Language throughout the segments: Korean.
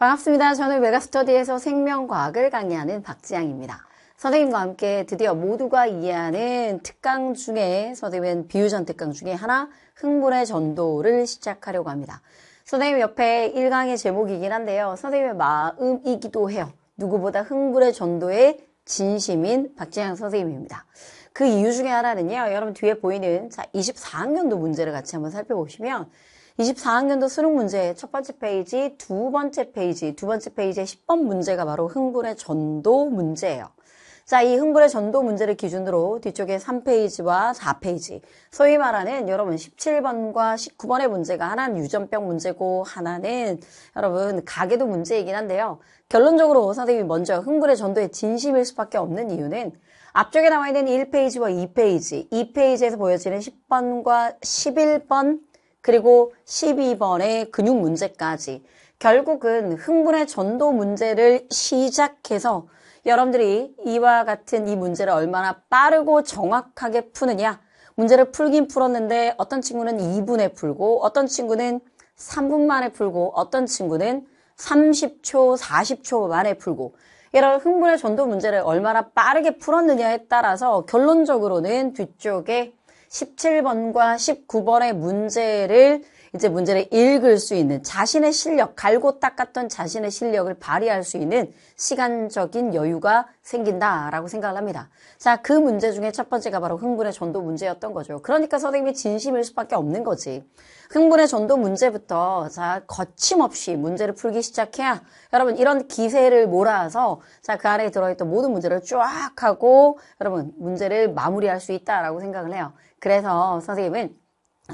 반갑습니다. 저는 메가스터디에서 생명과학을 강의하는 박지양입니다. 선생님과 함께 드디어 모두가 이해하는 특강 중에 선생님은 비유전 특강 중에 하나 흥분의 전도를 시작하려고 합니다. 선생님 옆에 1강의 제목이긴 한데요. 선생님의 마음이기도 해요. 누구보다 흥분의 전도에 진심인 박지양 선생님입니다. 그 이유 중에 하나는요. 여러분 뒤에 보이는 자 24학년도 문제를 같이 한번 살펴보시면 24학년도 수능 문제 첫 번째 페이지, 두 번째 페이지, 두 번째 페이지의 10번 문제가 바로 흥분의 전도 문제예요. 자, 이 흥분의 전도 문제를 기준으로 뒤쪽에 3페이지와 4페이지, 소위 말하는 여러분 17번과 19번의 문제가 하나는 유전병 문제고 하나는 여러분 가계도 문제이긴 한데요. 결론적으로 선생님이 먼저 흥분의 전도의 진심일 수밖에 없는 이유는 앞쪽에 나와 있는 1페이지와 2페이지, 2페이지에서 보여지는 10번과 11번 그리고 12번의 근육 문제까지 결국은 흥분의 전도 문제를 시작해서 여러분들이 이와 같은 이 문제를 얼마나 빠르고 정확하게 푸느냐 문제를 풀긴 풀었는데 어떤 친구는 2분에 풀고 어떤 친구는 3분 만에 풀고 어떤 친구는 30초, 40초 만에 풀고 이런 흥분의 전도 문제를 얼마나 빠르게 풀었느냐에 따라서 결론적으로는 뒤쪽에 17번과 19번의 문제를 이제 문제를 읽을 수 있는 자신의 실력, 갈고 닦았던 자신의 실력을 발휘할 수 있는 시간적인 여유가 생긴다라고 생각을 합니다. 자, 그 문제 중에 첫 번째가 바로 흥분의 전도 문제였던 거죠. 그러니까 선생님이 진심일 수밖에 없는 거지. 흥분의 전도 문제부터 자, 거침없이 문제를 풀기 시작해야 여러분 이런 기세를 몰아서 자, 그 안에 들어있던 모든 문제를 쫙 하고 여러분 문제를 마무리할 수 있다라고 생각을 해요. 그래서 선생님은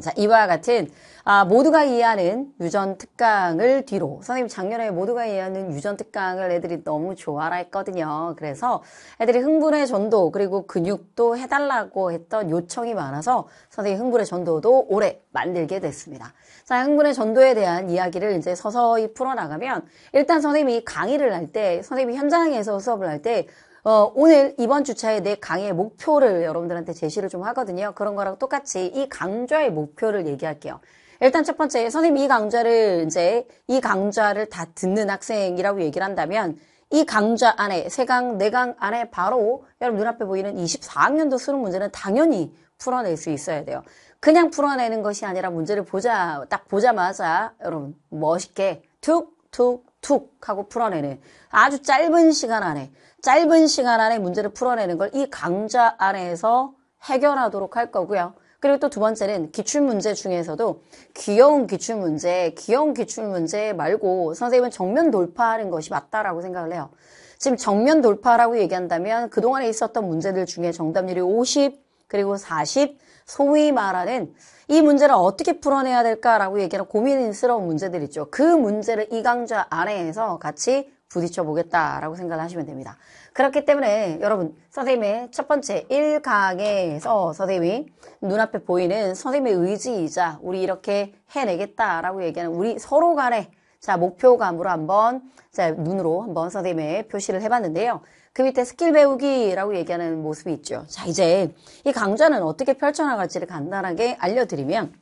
자, 이와 같은 아, 모두가 이해하는 유전 특강을 뒤로 선생님 작년에 모두가 이해하는 유전 특강을 애들이 너무 좋아라 했거든요. 그래서 애들이 흥분의 전도 그리고 근육도 해달라고 했던 요청이 많아서 선생님 흥분의 전도도 올해 만들게 됐습니다. 자, 흥분의 전도에 대한 이야기를 이제 서서히 풀어나가면 일단 선생님이 강의를 할 때 선생님이 현장에서 수업을 할때 어, 오늘 이번 주차에 내 강의 목표를 여러분들한테 제시를 좀 하거든요. 그런 거랑 똑같이 이 강좌의 목표를 얘기할게요. 일단 첫 번째, 선생님 이 강좌를 이제 이 강좌를 다 듣는 학생이라고 얘기를 한다면 이 강좌 안에 세 강, 네 강 안에 바로 여러분 눈앞에 보이는 24학년도 수능 문제는 당연히 풀어낼 수 있어야 돼요. 그냥 풀어내는 것이 아니라 문제를 보자 딱 보자마자 여러분 멋있게 툭툭 툭 하고 풀어내는 아주 짧은 시간 안에 짧은 시간 안에 문제를 풀어내는 걸 이 강좌 안에서 해결하도록 할 거고요. 그리고 또 두 번째는 기출문제 중에서도 귀여운 기출문제, 귀여운 기출문제 말고 선생님은 정면 돌파하는 것이 맞다라고 생각을 해요. 지금 정면 돌파라고 얘기한다면 그동안에 있었던 문제들 중에 정답률이 50, 그리고 40 소위 말하는 이 문제를 어떻게 풀어내야 될까라고 얘기하는 고민스러운 문제들 있죠. 그 문제를 이 강좌 안에서 같이 부딪혀 보겠다라고 생각을 하시면 됩니다. 그렇기 때문에 여러분 선생님의 첫 번째 1강에서 선생님이 눈앞에 보이는 선생님의 의지이자 우리 이렇게 해내겠다라고 얘기하는 우리 서로 간에 자, 목표감으로 한번, 자, 눈으로 한번 선생님의 표시를 해봤는데요. 그 밑에 스킬 배우기라고 얘기하는 모습이 있죠. 자, 이제 이 강좌는 어떻게 펼쳐나갈지를 간단하게 알려드리면,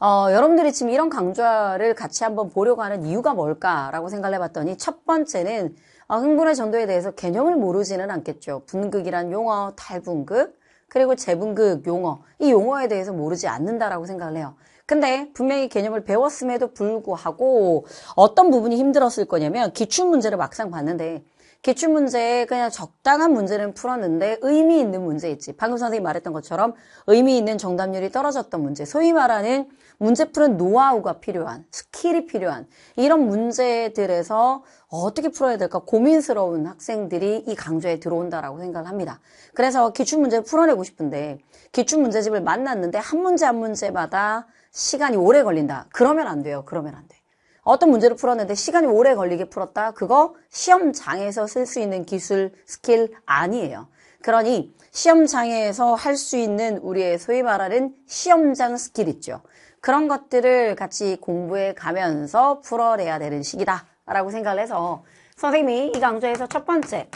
어, 여러분들이 지금 이런 강좌를 같이 한번 보려고 하는 이유가 뭘까라고 생각을 해봤더니 첫 번째는 어, 흥분의 정도에 대해서 개념을 모르지는 않겠죠. 분극이란 용어, 탈분극, 그리고 재분극 용어, 이 용어에 대해서 모르지 않는다라고 생각을 해요. 근데 분명히 개념을 배웠음에도 불구하고 어떤 부분이 힘들었을 거냐면 기출 문제를 막상 봤는데 기출 문제 그냥 적당한 문제는 풀었는데 의미 있는 문제 있지. 방금 선생님이 말했던 것처럼 의미 있는 정답률이 떨어졌던 문제. 소위 말하는 문제 푸는 노하우가 필요한, 스킬이 필요한 이런 문제들에서 어떻게 풀어야 될까 고민스러운 학생들이 이 강좌에 들어온다라고 생각을 합니다. 그래서 기출 문제 풀어내고 싶은데 기출 문제집을 만났는데 한 문제 한 문제마다 시간이 오래 걸린다. 그러면 안 돼요. 그러면 안 돼. 어떤 문제를 풀었는데 시간이 오래 걸리게 풀었다. 그거 시험장에서 쓸 수 있는 기술, 스킬 아니에요. 그러니 시험장에서 할 수 있는 우리의 소위 말하는 시험장 스킬 있죠. 그런 것들을 같이 공부해 가면서 풀어내야 되는 시기다. 라고 생각을 해서 선생님이 이 강좌에서 첫 번째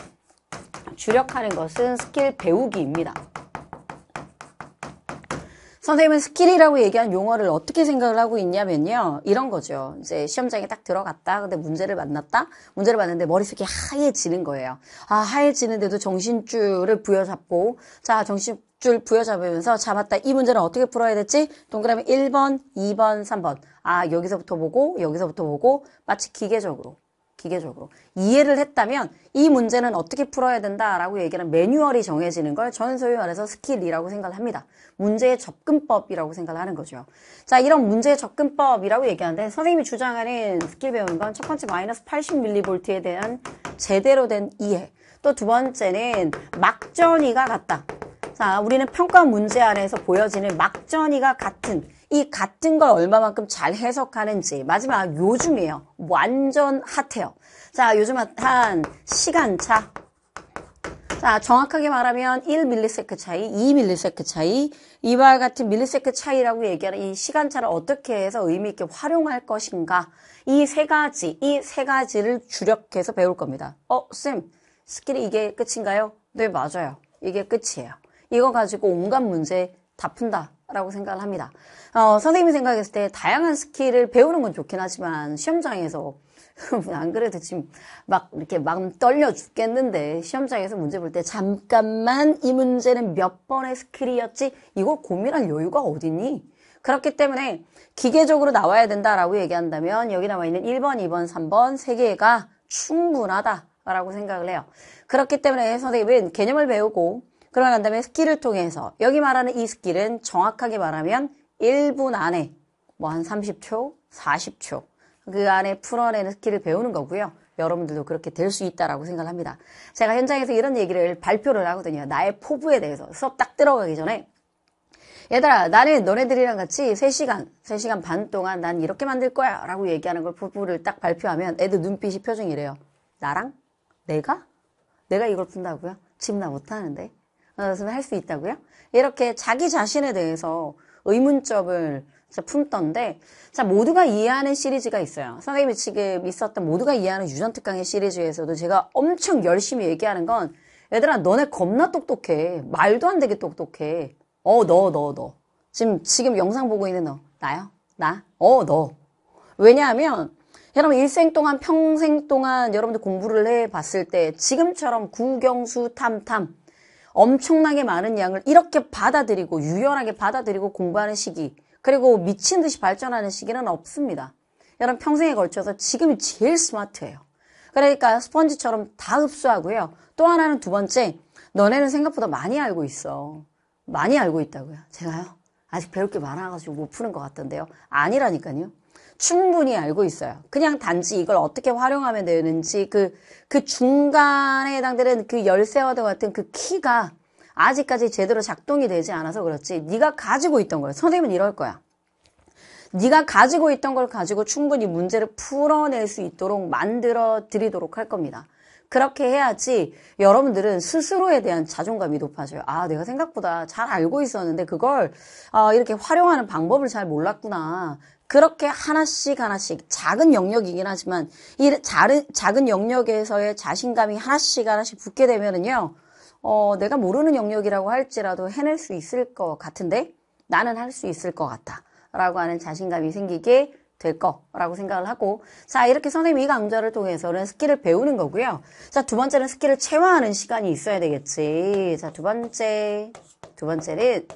주력하는 것은 스킬 배우기입니다. 선생님은 스킬이라고 얘기한 용어를 어떻게 생각을 하고 있냐면요. 이런 거죠. 이제 시험장에 딱 들어갔다. 근데 문제를 만났다. 문제를 봤는데 머릿속이 하얘지는 거예요. 아, 하얘지는데도 정신줄을 부여잡고, 자, 정신줄 부여잡으면서 잡았다. 이 문제는 어떻게 풀어야 될지 동그라미 1번, 2번, 3번. 아, 여기서부터 보고, 여기서부터 보고, 마치 기계적으로. 기계적으로 이해를 했다면 이 문제는 어떻게 풀어야 된다라고 얘기하는 매뉴얼이 정해지는 걸 저는 소위 말해서 스킬이라고 생각합니다. 을 문제의 접근법이라고 생각하는 을 거죠. 자 이런 문제의 접근법이라고 얘기하는데 선생님이 주장하는 스킬 배우는 건 첫 번째 마이너스 80mV에 대한 제대로 된 이해 또 두 번째는 막전이가 같다. 자 우리는 평가 문제 안에서 보여지는 막전이가 같은 이 같은 걸 얼마만큼 잘 해석하는지 마지막 아, 요즘이에요. 완전 핫해요. 자, 요즘 한 시간차. 자, 정확하게 말하면 1밀리세크 차이, 2밀리세크 차이, 이와 같은 밀리세크 차이라고 얘기하는 이 시간차를 어떻게 해서 의미 있게 활용할 것인가. 이 세 가지, 이 세 가지를 주력해서 배울 겁니다. 어, 쌤, 스킬이 이게 끝인가요? 네, 맞아요. 이게 끝이에요. 이거 가지고 온갖 문제 다 푼다. 라고 생각을 합니다. 어, 선생님이 생각했을 때 다양한 스킬을 배우는 건 좋긴 하지만 시험장에서 뭐 안 그래도 지금 막 이렇게 막 떨려 죽겠는데 시험장에서 문제 볼 때 잠깐만 이 문제는 몇 번의 스킬이었지 이걸 고민할 여유가 어딨니 그렇기 때문에 기계적으로 나와야 된다라고 얘기한다면 여기 나와 있는 1번, 2번, 3번 3 개가 충분하다라고 생각을 해요. 그렇기 때문에 선생님은 개념을 배우고 그러고 난 그 다음에 스킬을 통해서 여기 말하는 이 스킬은 정확하게 말하면 1분 안에 뭐 한 30초, 40초 그 안에 풀어내는 스킬을 배우는 거고요. 여러분들도 그렇게 될 수 있다라고 생각합니다. 제가 현장에서 이런 얘기를 발표를 하거든요. 나의 포부에 대해서 수업 딱 들어가기 전에 얘들아 나는 너네들이랑 같이 3시간, 3시간 반 동안 난 이렇게 만들 거야 라고 얘기하는 걸 포부를 딱 발표하면 애들 눈빛이 표정이래요. 나랑? 내가? 내가 이걸 푼다고요? 지금 나 못하는데? 할수 있다고요? 이렇게 자기 자신에 대해서 의문점을 품던데 자 모두가 이해하는 시리즈가 있어요. 선생님이 지금 있었던 모두가 이해하는 유전특강의 시리즈에서도 제가 엄청 열심히 얘기하는 건 얘들아 너네 겁나 똑똑해. 말도 안 되게 똑똑해. 어 너 너 너, 너. 지금 지금 영상 보고 있는 너 나요? 나? 어 너. 왜냐하면 여러분 일생 동안 평생 동안 여러분들 공부를 해봤을 때 지금처럼 구경수 탐탐 엄청나게 많은 양을 이렇게 받아들이고 유연하게 받아들이고 공부하는 시기 그리고 미친 듯이 발전하는 시기는 없습니다. 여러분 평생에 걸쳐서 지금이 제일 스마트해요. 그러니까 스펀지처럼 다 흡수하고요. 또 하나는 두 번째, 너네는 생각보다 많이 알고 있어. 많이 알고 있다고요. 제가요? 아직 배울 게 많아가지고 못 푸는 것 같던데요. 아니라니까요. 충분히 알고 있어요. 그냥 단지 이걸 어떻게 활용하면 되는지 그, 그 중간에 해당되는 그 열쇠와도 같은 그 키가 아직까지 제대로 작동이 되지 않아서 그렇지 네가 가지고 있던 거예요. 선생님은 이럴 거야. 네가 가지고 있던 걸 가지고 충분히 문제를 풀어낼 수 있도록 만들어 드리도록 할 겁니다. 그렇게 해야지 여러분들은 스스로에 대한 자존감이 높아져요. 아, 내가 생각보다 잘 알고 있었는데 그걸 아, 이렇게 활용하는 방법을 잘 몰랐구나. 그렇게 하나씩 하나씩 작은 영역이긴 하지만 이 작은, 작은 영역에서의 자신감이 하나씩 하나씩 붙게 되면은요, 어, 내가 모르는 영역이라고 할지라도 해낼 수 있을 것 같은데 나는 할 수 있을 것 같다. 라고 하는 자신감이 생기게 될 거라고 생각을 하고 자 이렇게 선생님 이 강좌를 통해서는 스킬을 배우는 거고요 자 두 번째는 스킬을 체화하는 시간이 있어야 되겠지 자두 번째 두 번째는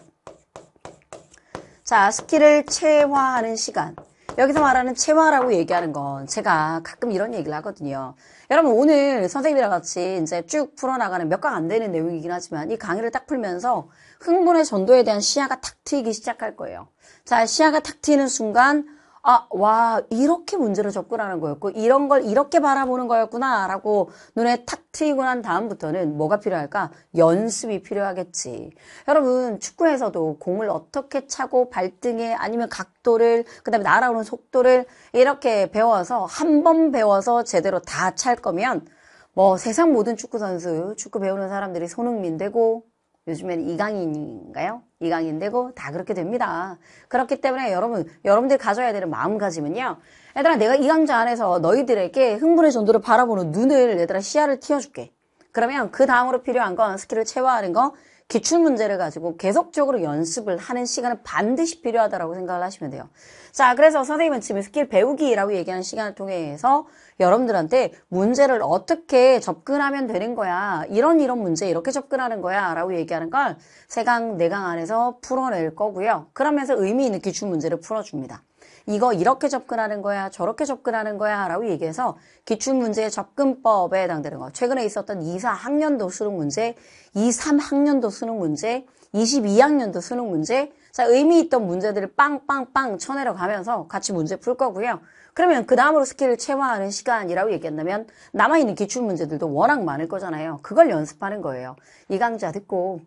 자, 스킬을 체화하는 시간. 여기서 말하는 체화라고 얘기하는 건 제가 가끔 이런 얘기를 하거든요. 여러분 오늘 선생님이랑 같이 이제 쭉 풀어나가는 몇 강 안 되는 내용이긴 하지만 이 강의를 딱 풀면서 흥분의 전도에 대한 시야가 탁 트이기 시작할 거예요. 자, 시야가 탁 트이는 순간 아, 와, 이렇게 문제를 접근하는 거였고, 이런 걸 이렇게 바라보는 거였구나, 라고 눈에 탁 트이고 난 다음부터는 뭐가 필요할까? 연습이 필요하겠지. 여러분, 축구에서도 공을 어떻게 차고 발등에 아니면 각도를, 그 다음에 날아오는 속도를 이렇게 배워서, 한 번 배워서 제대로 다 찰 거면, 뭐 세상 모든 축구선수, 축구 배우는 사람들이 손흥민 되고, 요즘에는 이강인인가요? 이강인 되고 다 그렇게 됩니다. 그렇기 때문에 여러분, 여러분들이 가져야 되는 마음가짐은요. 얘들아, 내가 이 강좌 안에서 너희들에게 흥분의 전도를 바라보는 눈을, 얘들아, 시야를 틔워줄게. 그러면 그 다음으로 필요한 건 스킬을 체화하는 거, 기출 문제를 가지고 계속적으로 연습을 하는 시간은 반드시 필요하다라고 생각을 하시면 돼요. 자, 그래서 선생님은 지금 스킬 배우기라고 얘기하는 시간을 통해서 여러분들한테 문제를 어떻게 접근하면 되는 거야. 이런 이런 문제 이렇게 접근하는 거야. 라고 얘기하는 걸 세강, 네강 안에서 풀어낼 거고요. 그러면서 의미 있는 기출 문제를 풀어줍니다. 이거 이렇게 접근하는 거야, 저렇게 접근하는 거야, 라고 얘기해서 기출문제의 접근법에 해당되는 거. 최근에 있었던 2, 4학년도 수능 문제, 2, 3학년도 수능 문제, 22학년도 수능 문제, 자, 의미 있던 문제들을 빵빵빵 쳐내려 가면서 같이 문제 풀 거고요. 그러면 그 다음으로 스킬을 체화하는 시간이라고 얘기한다면 남아있는 기출 문제들도 워낙 많을 거잖아요. 그걸 연습하는 거예요. 이 강좌 듣고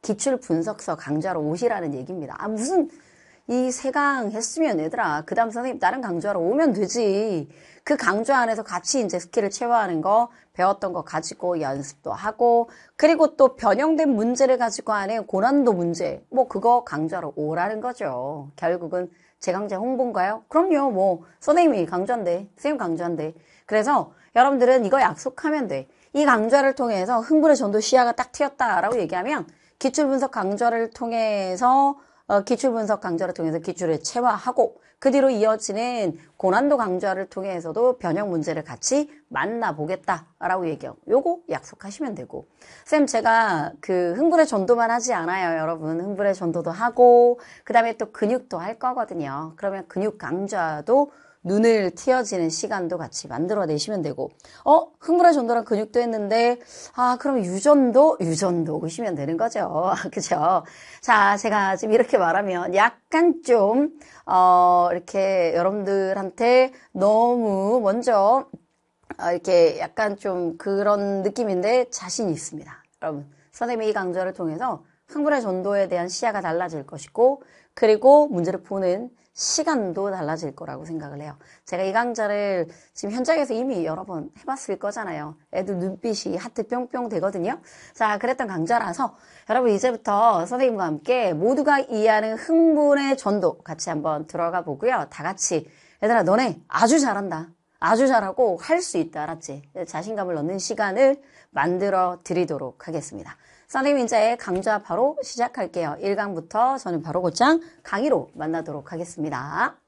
기출 분석서 강좌로 오시라는 얘기입니다. 아, 무슨 이세강 했으면 얘들아 그 다음 선생님 다른 강좌로 오면 되지 그 강좌 안에서 같이 이제 스킬을 채워하는거 배웠던 거 가지고 연습도 하고 그리고 또 변형된 문제를 가지고 하는 고난도 문제 뭐 그거 강좌로 오라는 거죠 결국은 제 강좌 홍보인가요? 그럼요 뭐 선생님이 강좌인데 선생님 강좌인데 그래서 여러분들은 이거 약속하면 돼 이 강좌를 통해서 흥분의 전도 시야가 딱튀었다라고 얘기하면 기출분석 강좌를 통해서 어, 기출 분석 강좌를 통해서 기출을 체화하고 그 뒤로 이어지는 고난도 강좌를 통해서도 변형 문제를 같이 만나보겠다라고 얘기하고 요거 약속하시면 되고 쌤 제가 그 흥분의 전도만 하지 않아요 여러분 흥분의 전도도 하고 그 다음에 또 근육도 할 거거든요 그러면 근육 강좌도 눈을 튀어지는 시간도 같이 만들어내시면 되고 어? 흥분의 전도랑 근육도 했는데 아 그럼 유전도? 유전도 오시면 되는 거죠. 그죠? 자 제가 지금 이렇게 말하면 약간 좀 어, 이렇게 여러분들한테 너무 먼저 어, 이렇게 약간 좀 그런 느낌인데 자신이 있습니다. 여러분 선생님의 이 강좌를 통해서 흥분의 전도에 대한 시야가 달라질 것이고 그리고 문제를 보는 시간도 달라질 거라고 생각을 해요. 제가 이 강좌를 지금 현장에서 이미 여러 번 해봤을 거잖아요. 애들 눈빛이 하트 뿅뿅 되거든요. 자, 그랬던 강좌라서 여러분 이제부터 선생님과 함께 모두가 이해하는 흥분의 전도 같이 한번 들어가 보고요. 다 같이 얘들아 너네 아주 잘한다. 아주 잘하고 할 수 있다 알았지? 자신감을 넣는 시간을 만들어 드리도록 하겠습니다. 선생님 인자의 강좌 바로 시작할게요. 1강부터 저는 바로 곧장 강의로 만나도록 하겠습니다.